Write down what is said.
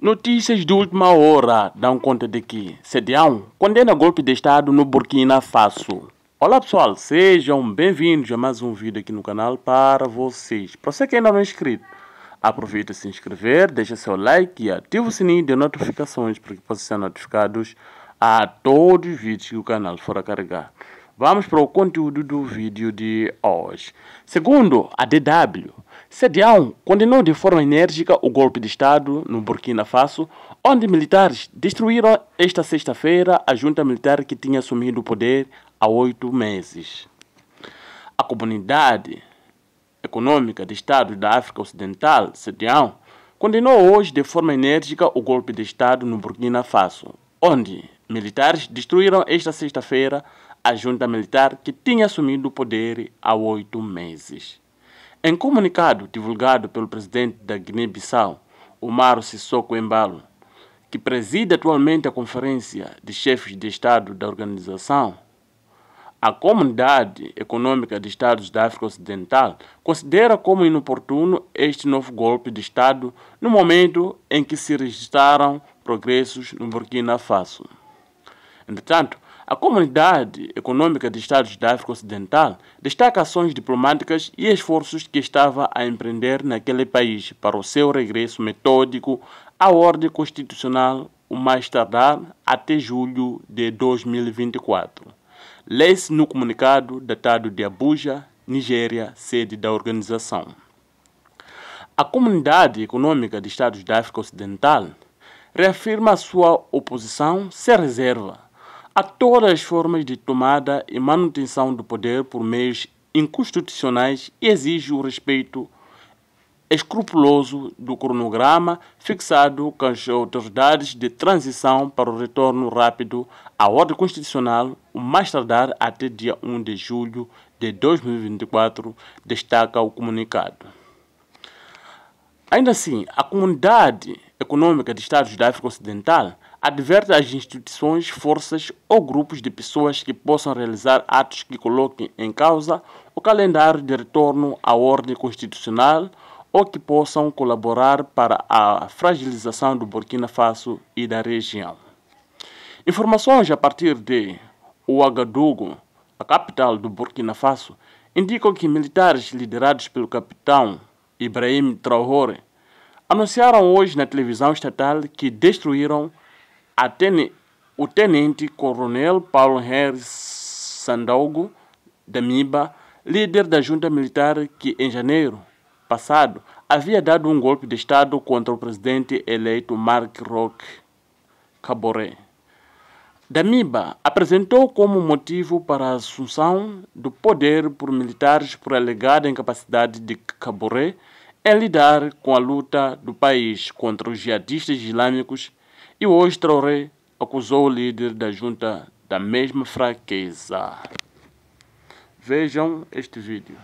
Notícias de última hora dão conta de que Sedião condena golpe de Estado no Burkina Faso. Olá pessoal, sejam bem-vindos a mais um vídeo aqui no canal para vocês. Para você que ainda não é inscrito, aproveita se inscrever, deixa seu like e ativa o sininho de notificações para que possam ser notificados a todos os vídeos que o canal for a carregar. Vamos para o conteúdo do vídeo de hoje. Segundo a DW, Sedião condenou de forma enérgica o golpe de Estado no Burkina Faso, onde militares destruíram esta sexta-feira a junta militar que tinha assumido o poder há oito meses. A comunidade Econômica de Estados da África Ocidental, Sedião, condenou hoje de forma enérgica o golpe de Estado no Burkina Faso, onde militares destruíram esta sexta-feira a junta militar que tinha assumido o poder há oito meses. Em comunicado divulgado pelo presidente da Guiné-Bissau, Omar Sissoko Embalo, que preside atualmente a Conferência de Chefes de Estado da organização, a Comunidade Econômica de Estados da África Ocidental considera como inoportuno este novo golpe de Estado no momento em que se registraram progressos no Burkina Faso. Entretanto, a Comunidade Econômica de Estados da África Ocidental destaca ações diplomáticas e esforços que estava a empreender naquele país para o seu regresso metódico à ordem constitucional o mais tardar até julho de 2024. Lê-se no comunicado datado de Abuja, Nigéria, sede da organização. A Comunidade Econômica de Estados da África Ocidental reafirma sua oposição sem reserva a todas as formas de tomada e manutenção do poder por meios inconstitucionais e exige o respeito escrupuloso do cronograma fixado com as autoridades de transição para o retorno rápido à ordem constitucional, o mais tardar até dia 1 de julho de 2024, destaca o comunicado. Ainda assim, a comunidade econômica de Estados da África Ocidental adverte às instituições, forças ou grupos de pessoas que possam realizar atos que coloquem em causa o calendário de retorno à ordem constitucional ou que possam colaborar para a fragilização do Burkina Faso e da região. Informações a partir de Ouagadougou, a capital do Burkina Faso, indicam que militares liderados pelo capitão Ibrahim Traoré anunciaram hoje na televisão estatal que destruíram Ten, o tenente coronel Paulo Henrique Sandalgo da MIBA, líder da junta militar que em janeiro passado havia dado um golpe de Estado contra o presidente eleito Mark Roque Caboré. Damiba apresentou como motivo para a assunção do poder por militares por alegada incapacidade de Caboré em lidar com a luta do país contra os jihadistas islâmicos e hoje Traoré acusou o líder da junta da mesma fraqueza. Vejam este vídeo.